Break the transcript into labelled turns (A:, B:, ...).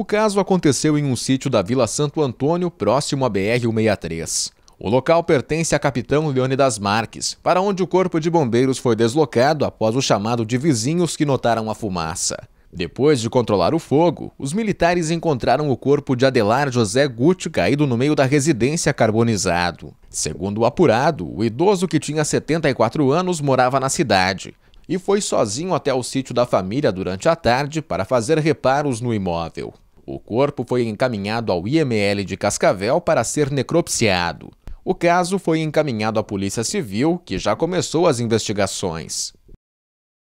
A: O caso aconteceu em um sítio da Vila Santo Antônio, próximo à BR-163. O local pertence a capitão Leônidas Marques, para onde o corpo de bombeiros foi deslocado após o chamado de vizinhos que notaram a fumaça. Depois de controlar o fogo, os militares encontraram o corpo de Adelar José Guti caído no meio da residência carbonizado. Segundo o apurado, o idoso que tinha 74 anos morava na cidade e foi sozinho até o sítio da família durante a tarde para fazer reparos no imóvel. O corpo foi encaminhado ao IML de Cascavel para ser necropsiado. O caso foi encaminhado à Polícia Civil, que já começou as investigações.